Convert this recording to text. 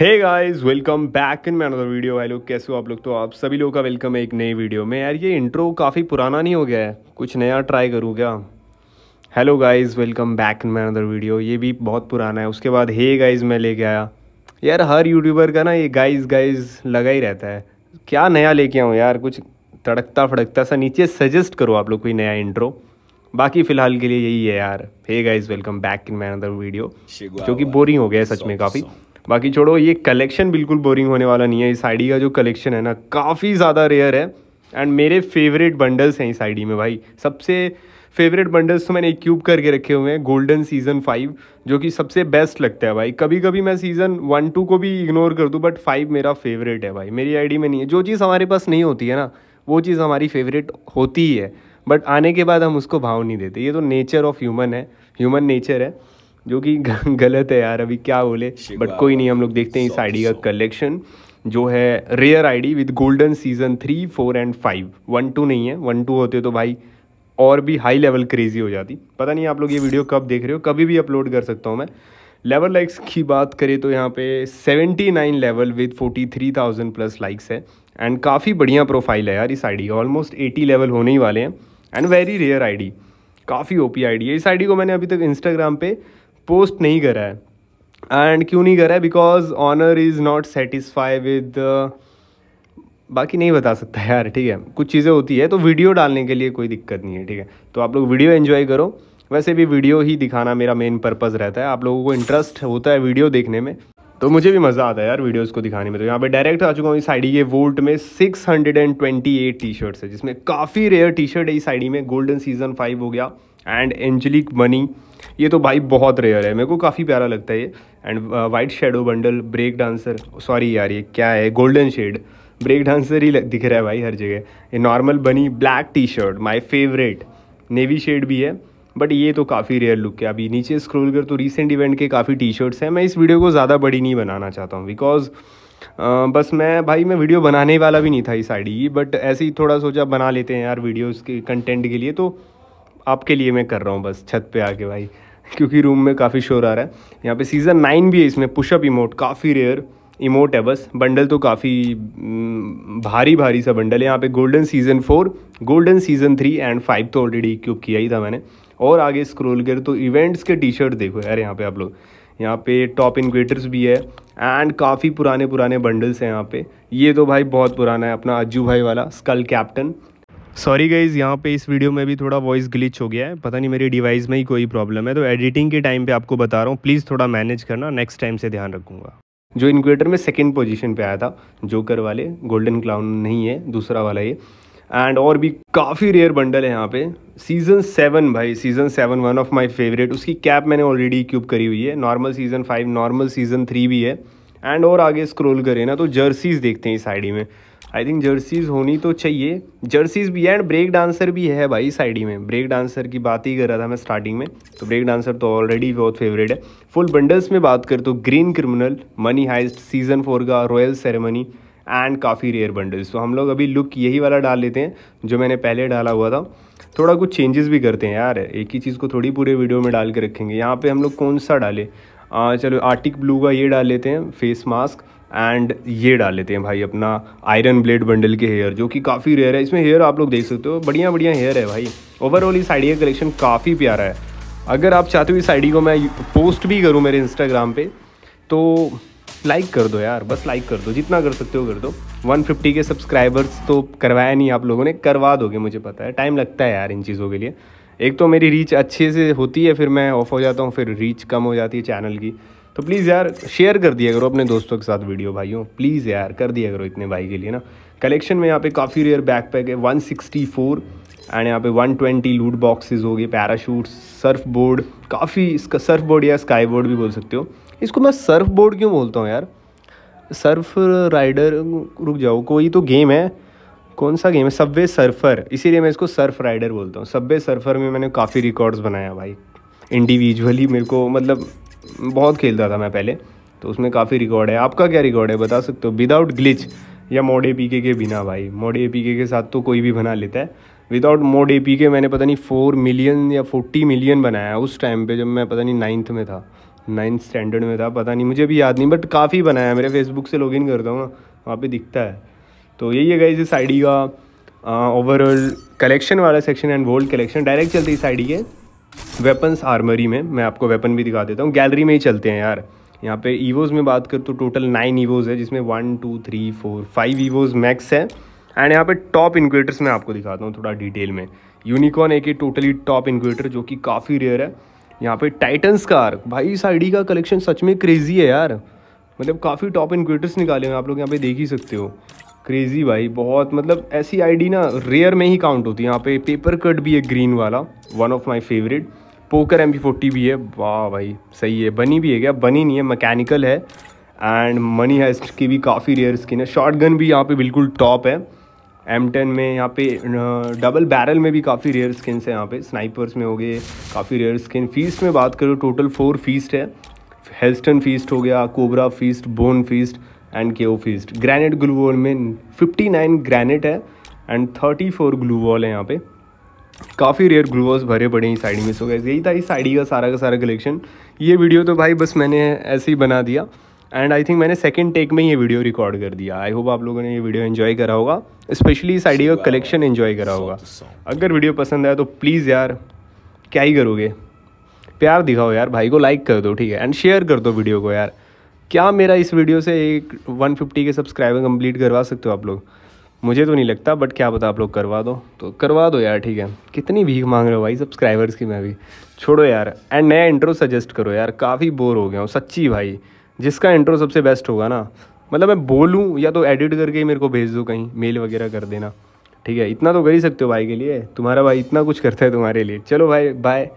hey guys welcome back in another video भाई लोग कैसे हो आप लोग तो आप सभी लोगों का वेलकम है एक नई वीडियो में यार ये इंट्रो काफ़ी पुराना नहीं हो गया है कुछ नया ट्राई करूँ क्या hello guys welcome back in another video ये भी बहुत पुराना है उसके बाद हे गाइस मैं लेके आया यार हर यूट्यूबर का ना ये गाइज गाइज लगा ही रहता है क्या नया लेके आऊँ यार कुछ तड़कता फड़कता सा नीचे सजेस्ट करो आप लोग कोई नया इंट्रो बाकी फ़िलहाल के लिए यही है यार hey guys welcome back in another video क्योंकि बोरिंग हो गया है सच में काफ़ी बाकी छोड़ो ये कलेक्शन बिल्कुल बोरिंग होने वाला नहीं है इस साड़ी का जो कलेक्शन है ना काफ़ी ज़्यादा रेयर है एंड मेरे फेवरेट बंडल्स हैं इस आईडी में भाई सबसे फेवरेट बंडल्स तो मैंने क्यूब करके रखे हुए हैं गोल्डन सीजन फाइव जो कि सबसे बेस्ट लगता है भाई कभी कभी मैं सीज़न वन टू को भी इग्नोर कर दूँ बट फाइव मेरा फेवरेट है भाई मेरी आई में नहीं है जो चीज़ हमारे पास नहीं होती है ना वो चीज़ हमारी फेवरेट होती ही है बट आने के बाद हम उसको भाव नहीं देते ये तो नेचर ऑफ ह्यूमन है ह्यूमन नेचर है जो कि गलत है यार अभी क्या बोले बट कोई नहीं हम लोग देखते हैं इस आईडी का कलेक्शन जो है rare ID with golden season three four and five one two नहीं है वन टू होते तो भाई और भी हाई लेवल क्रेजी हो जाती पता नहीं आप लोग ये वीडियो कब देख रहे हो कभी भी अपलोड कर सकता हूँ मैं लेवल लाइक्स की बात करें तो यहाँ पे 79 लेवल विद 43,000 प्लस लाइक्स है एंड काफ़ी बढ़िया प्रोफाइल है यार इस आईडी का ऑलमोस्ट 80 लेवल होने ही वाले हैं एंड वेरी रेयर आईडी काफ़ी ओपी आईडी है इस आईडी को मैंने अभी तक इंस्टाग्राम पे पोस्ट नहीं करा है एंड क्यों नहीं करा है because owner is not satisfy with बाकी नहीं बता सकता यार ठीक है कुछ चीज़ें होती है तो वीडियो डालने के लिए कोई दिक्कत नहीं है ठीक है तो आप लोग वीडियो एंजॉय करो वैसे भी वीडियो ही दिखाना मेरा मेन पर्पज़ रहता है आप लोगों को इंटरेस्ट होता है वीडियो देखने में तो मुझे भी मज़ा आता है यार वीडियोस को दिखाने में तो यहाँ पे डायरेक्ट आ चुका हूँ इस साइडी के वोल्ट में 628 टी शर्ट्स है जिसमें काफ़ी रेयर टी शर्ट है इस साइडी में गोल्डन सीजन फाइव हो गया एंड एंजलिक मनी ये तो भाई बहुत रेयर है मेरे को काफ़ी प्यारा लगता है ये and white shadow bundle break dancer sorry यार ये क्या है गोल्डन शेड ब्रेक डांसर ही दिख रहा है भाई हर जगह ये normal bunny black T shirt my favourite navy shade भी है बट ये तो काफ़ी रेयर लुक है अभी नीचे स्क्रोल कर तो रिसेंट इवेंट के काफ़ी टी शर्ट्स हैं मैं इस वीडियो को ज़्यादा बड़ी नहीं बनाना चाहता हूँ बिकॉज uh, बस मैं भाई मैं वीडियो बनाने वाला भी नहीं था इस आईडी बट ऐसे ही थोड़ा सोचा बना लेते हैं यार वीडियोज़ के कंटेंट के लिए तो आपके लिए मैं कर रहा हूँ बस छत पे आके भाई क्योंकि रूम में काफ़ी शोर आ रहा है यहाँ पे सीज़न नाइन भी है इसमें पुशअप इमोट काफ़ी रेयर इमोट है बस बंडल तो काफ़ी mm, भारी भारी सा बंडल है यहाँ पे golden season four golden season three and five तो ऑलरेडी इक्यूब किया ही था मैंने और आगे स्क्रोल कर तो इवेंट्स के टी शर्ट देखो यार यहाँ पे आप लोग यहाँ पे टॉप इन्वेटर्स भी है एंड काफ़ी पुराने पुराने बंडल्स हैं यहाँ पे ये तो भाई बहुत पुराना है अपना अज्जू भाई वाला स्कल कैप्टन सॉरी गाइज़ यहाँ पे इस वीडियो में भी थोड़ा वॉइस ग्लिच हो गया है पता नहीं मेरी डिवाइस में ही कोई प्रॉब्लम है तो एडिटिंग के टाइम पे आपको बता रहा हूँ प्लीज़ थोड़ा मैनेज करना नेक्स्ट टाइम से ध्यान रखूँगा जो इनक्वेटर में सेकेंड पोजिशन पर आया था जोकर वाले गोल्डन क्लाउन नहीं है दूसरा वाला ये एंड और भी काफ़ी रेयर बंडल है यहाँ पे सीज़न सेवन भाई season seven one of my favourite उसकी कैप मैंने ऑलरेडी क्यूब करी हुई है normal season five normal season three भी है एंड और आगे स्क्रोल करें ना तो जर्सीज़ देखते हैं इस आईडी में आई थिंक जर्सीज होनी तो चाहिए जर्सीज भी है एंड ब्रेक डांसर भी है भाई साइड ही में ब्रेक डांसर की बात ही कर रहा था मैं स्टार्टिंग में तो ब्रेक डांसर तो ऑलरेडी बहुत फेवरेट है फुल बंडल्स में बात कर तो green criminal money heist season four का रॉयल सेरेमनी एंड काफ़ी रेयर बंडल्स तो हम लोग अभी लुक यही वाला डाल लेते हैं जो मैंने पहले डाला हुआ था थोड़ा कुछ चेंजेस भी करते हैं यार एक ही चीज़ को थोड़ी पूरे वीडियो में डाल के रखेंगे यहाँ पे हम लोग कौन सा डालें चलो आर्टिक ब्लू का ये डाल लेते हैं फेस मास्क एंड ये डाल लेते हैं भाई अपना आयरन ब्लेड बंडल के हेयर जो कि काफ़ी रेयर है इसमें हेयर आप लोग देख सकते हो बढ़िया बढ़िया हेयर है भाई ओवरऑल इस आइडिया कलेक्शन काफ़ी प्यारा है अगर आप चाहते हो इस आईडी को मैं पोस्ट भी करूँ मेरे इंस्टाग्राम पे तो लाइक कर दो यार बस लाइक कर दो जितना कर सकते हो कर दो 150 के सब्सक्राइबर्स तो करवाया नहीं आप लोगों ने करवा दोगे मुझे पता है टाइम लगता है यार इन चीज़ों के लिए एक तो मेरी रीच अच्छे से होती है फिर मैं ऑफ हो जाता हूँ फिर रीच कम हो जाती है चैनल की तो प्लीज़ यार शेयर कर दिया करो अपने दोस्तों के साथ वीडियो भाइयों प्लीज़ यार कर दिया करो इतने भाई के लिए ना कलेक्शन में यहाँ पे काफ़ी रेयर बैकपैक है 164 एंड यहाँ पे 120 लूट बॉक्सेज हो गए पैराशूट सर्फ बोर्ड काफ़ी इसका सर्फ बोर्ड या स्काई बोर्ड भी बोल सकते हो इसको मैं सर्फ बोर्ड क्यों बोलता हूँ यार सर्फ राइडर रुक जाओ कोई तो गेम है कौन सा गेम है सब्वे सर्फर इसीलिए मैं इसको सर्फ राइडर बोलता हूँ सब्वे सर्फर में मैंने काफ़ी रिकॉर्ड्स बनाया भाई इंडिविजुअली मेरे को मतलब बहुत खेलता था मैं पहले तो उसमें काफ़ी रिकॉर्ड है आपका क्या रिकॉर्ड है बता सकते हो विदाउट ग्लिच या मोड ए के बिना भाई मोड ए के साथ तो कोई भी बना लेता है विदाउट मोड ए पी के मैंने पता नहीं फोर मिलियन या फोर्टी मिलियन बनाया उस टाइम पे जब मैं पता नहीं नाइन्थ में था नाइन्थ स्टैंडर्ड में था पता नहीं मुझे भी याद नहीं बट काफ़ी बनाया मेरे फेसबुक से इन करता हूँ ना वहाँ पर दिखता है तो यही है गई इस आई का ओवरऑल कलेक्शन वाला section and world collection direct चलती है इस आई के वेपन्स आर्मरी में मैं आपको वेपन भी दिखा देता हूँ गैलरी में ही चलते हैं यार यहाँ पे ईवोज़ में बात कर तो टोटल नाइन ईवोज़ है जिसमें one two three four five evos max है एंड यहाँ पे टॉप इन्क्वेटर्स मैं आपको दिखाता हूँ थोड़ा डिटेल में यूनिकॉन एक ही टोटली टॉप इन्क्वेटर जो कि काफ़ी रेयर है यहाँ पे टाइटन्स कार भाई इस आईडी का कलेक्शन सच में क्रेज़ी है यार मतलब काफ़ी टॉप इन्क्वेटर्स निकाले हैं आप लोग यहाँ पे देख ही सकते हो क्रेज़ी भाई बहुत मतलब ऐसी आईडी ना रेयर में ही काउंट होती है यहाँ पे पेपर कट भी है ग्रीन वाला one of my favourite poker M भी है वाह भाई सही है बनी भी है क्या बनी नहीं है मैकेनिकल है एंड मनी हेस्ट की भी काफ़ी रेयर स्किन है शॉर्ट गन भी यहाँ पर बिल्कुल टॉप है एम में यहाँ पे डबल बैरल में भी काफ़ी रेयर स्किन्स हैं यहाँ पे स्नाइपर्स में हो गए काफ़ी रेयर स्किन फीस्ट में बात करो टोटल फोर फीस्ट है हेल्स्टन फीस्ट हो गया cobra fist bone fist and के ओफिस्ट ग्रैनेट ग्लू वॉल में फिफ्टी नाइन ग्रैनेट है and thirty four gloo wall है यहाँ पे काफ़ी रेयर ग्लू वॉल्स भरे पड़े हैं साइड में सो गए यही था इस साइडी का सारा का सारा कलेक्शन ये वीडियो तो भाई बस मैंने ऐसे ही बना दिया एंड आई थिंक मैंने सेकेंड टेक में ये वीडियो रिकॉर्ड कर दिया आई होप आप लोगों ने ये वीडियो एंजॉय करा होगा स्पेशली इस आइडिया का कलेक्शन एंजॉय करा होगा अगर वीडियो पसंद आया तो प्लीज़ यार क्या ही करोगे प्यार दिखाओ यार भाई को लाइक कर दो ठीक है एंड शेयर कर दो वीडियो को यार क्या मेरा इस वीडियो से एक 150 के सब्सक्राइबर कंप्लीट करवा सकते हो आप लोग मुझे तो नहीं लगता बट क्या पता आप लोग करवा दो तो करवा दो यार ठीक है कितनी भीख मांग रहे हो भाई सब्सक्राइबर्स की मैं भी छोड़ो यार एंड नया इंट्रो सजेस्ट करो यार काफ़ी बोर हो गया हूँ सच्ची भाई जिसका इंट्रो सबसे बेस्ट होगा ना मतलब मैं बोलूँ या तो एडिट करके मेरे को भेज दो कहीं मेल वगैरह कर देना ठीक है इतना तो कर ही सकते हो भाई के लिए तुम्हारा भाई इतना कुछ करता है तुम्हारे लिए चलो भाई बाय